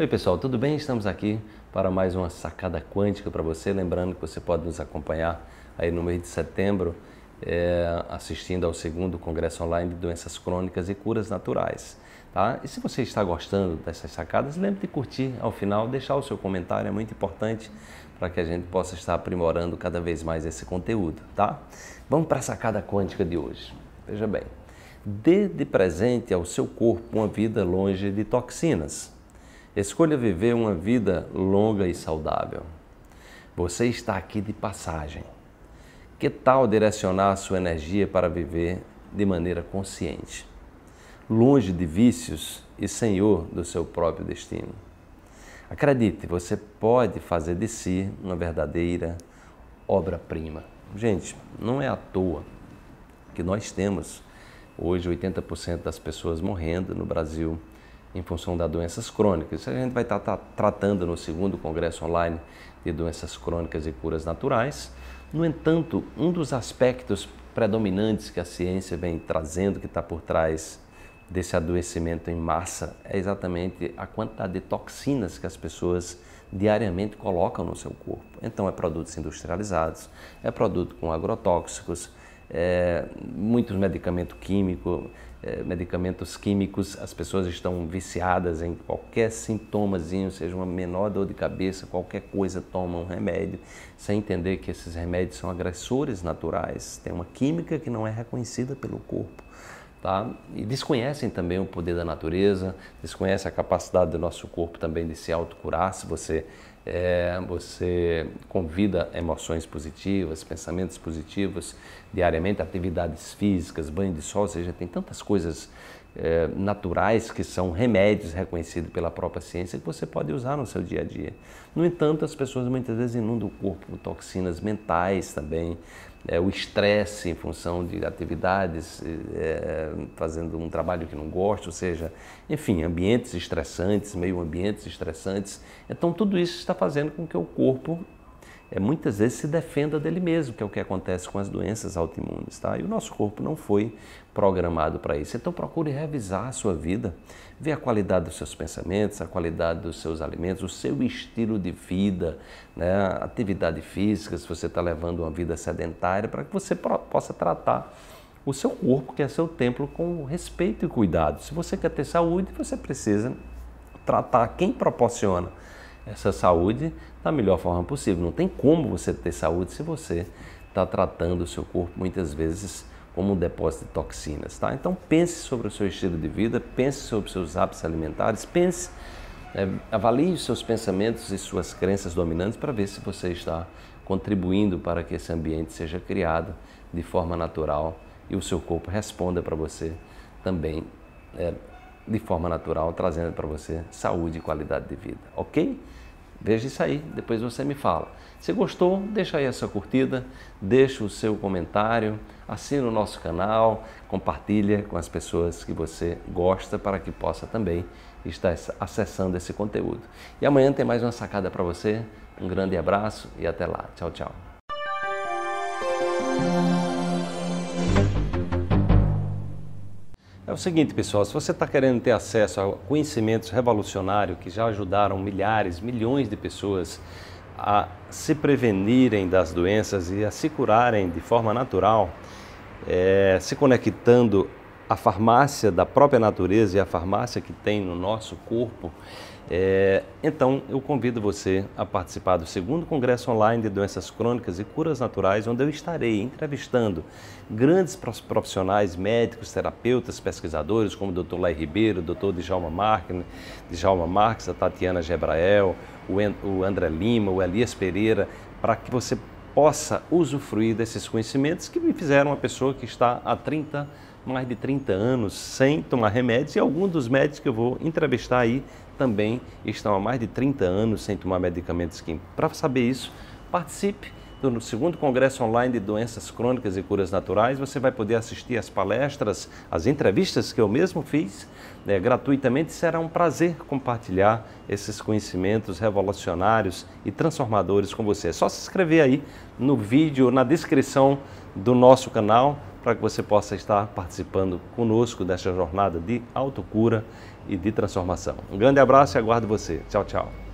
Oi, pessoal, tudo bem? Estamos aqui para mais uma sacada quântica para você. Lembrando que você pode nos acompanhar aí no mês de setembro, é, assistindo ao segundo Congresso Online de Doenças Crônicas e Curas Naturais. Tá? E se você está gostando dessas sacadas, lembre de curtir ao final, deixar o seu comentário, é muito importante para que a gente possa estar aprimorando cada vez mais esse conteúdo. tá? Vamos para a sacada quântica de hoje. Veja bem, dê de presente ao seu corpo uma vida longe de toxinas. Escolha viver uma vida longa e saudável. Você está aqui de passagem. Que tal direcionar a sua energia para viver de maneira consciente, longe de vícios e senhor do seu próprio destino? Acredite, você pode fazer de si uma verdadeira obra-prima. Gente, não é à toa que nós temos hoje 80% das pessoas morrendo no Brasil em função das doenças crônicas. Isso a gente vai estar tá, tá, tratando no segundo congresso online de doenças crônicas e curas naturais. No entanto, um dos aspectos predominantes que a ciência vem trazendo, que está por trás desse adoecimento em massa, é exatamente a quantidade de toxinas que as pessoas diariamente colocam no seu corpo. Então, é produtos industrializados, é produto com agrotóxicos, é, muitos medicamentos químicos, é, medicamentos químicos, as pessoas estão viciadas em qualquer sintomazinho, seja uma menor dor de cabeça, qualquer coisa, tomam um remédio, sem entender que esses remédios são agressores naturais, tem uma química que não é reconhecida pelo corpo. Tá? E desconhecem também o poder da natureza, desconhecem a capacidade do nosso corpo também de se autocurar, se você é, você convida emoções positivas, pensamentos positivos diariamente, atividades físicas, banho de sol, ou seja, tem tantas coisas é, naturais que são remédios reconhecidos pela própria ciência que você pode usar no seu dia a dia. No entanto, as pessoas muitas vezes inundam o corpo com toxinas mentais também, é, o estresse em função de atividades, é, fazendo um trabalho que não gosta, ou seja, enfim, ambientes estressantes, meio ambientes estressantes. Então, tudo isso está fazendo com que o corpo é, muitas vezes se defenda dele mesmo, que é o que acontece com as doenças autoimunes, tá? E o nosso corpo não foi programado para isso. Então procure revisar a sua vida, ver a qualidade dos seus pensamentos, a qualidade dos seus alimentos, o seu estilo de vida, né? atividade física, se você está levando uma vida sedentária, para que você possa tratar o seu corpo, que é seu templo, com respeito e cuidado. Se você quer ter saúde, você precisa tratar quem proporciona essa saúde da melhor forma possível. Não tem como você ter saúde se você está tratando o seu corpo muitas vezes como um depósito de toxinas, tá? Então pense sobre o seu estilo de vida, pense sobre os seus hábitos alimentares, pense, é, avalie os seus pensamentos e suas crenças dominantes para ver se você está contribuindo para que esse ambiente seja criado de forma natural e o seu corpo responda para você também é, de forma natural, trazendo para você saúde e qualidade de vida, ok? Veja isso aí, depois você me fala. Se gostou, deixa aí a sua curtida, deixa o seu comentário, assina o nosso canal, compartilha com as pessoas que você gosta para que possa também estar acessando esse conteúdo. E amanhã tem mais uma sacada para você. Um grande abraço e até lá. Tchau, tchau. É o seguinte, pessoal, se você está querendo ter acesso a conhecimentos revolucionários que já ajudaram milhares, milhões de pessoas a se prevenirem das doenças e a se curarem de forma natural, é, se conectando a farmácia da própria natureza e a farmácia que tem no nosso corpo, é, então eu convido você a participar do segundo congresso online de doenças crônicas e curas naturais, onde eu estarei entrevistando grandes profissionais, médicos, terapeutas, pesquisadores, como o Dr. Lai Ribeiro, o Dr. Djalma Marques, Djalma Marques, a Tatiana Gebrael, o André Lima, o Elias Pereira, para que você possa usufruir desses conhecimentos que me fizeram uma pessoa que está há 30 anos mais de 30 anos sem tomar remédios e alguns dos médicos que eu vou entrevistar aí também estão há mais de 30 anos sem tomar medicamentos químicos. Para saber isso, participe do segundo congresso online de doenças crônicas e curas naturais. Você vai poder assistir as palestras, as entrevistas que eu mesmo fiz né, gratuitamente. Será um prazer compartilhar esses conhecimentos revolucionários e transformadores com você. É só se inscrever aí no vídeo, na descrição do nosso canal para que você possa estar participando conosco dessa jornada de autocura e de transformação. Um grande abraço e aguardo você. Tchau, tchau.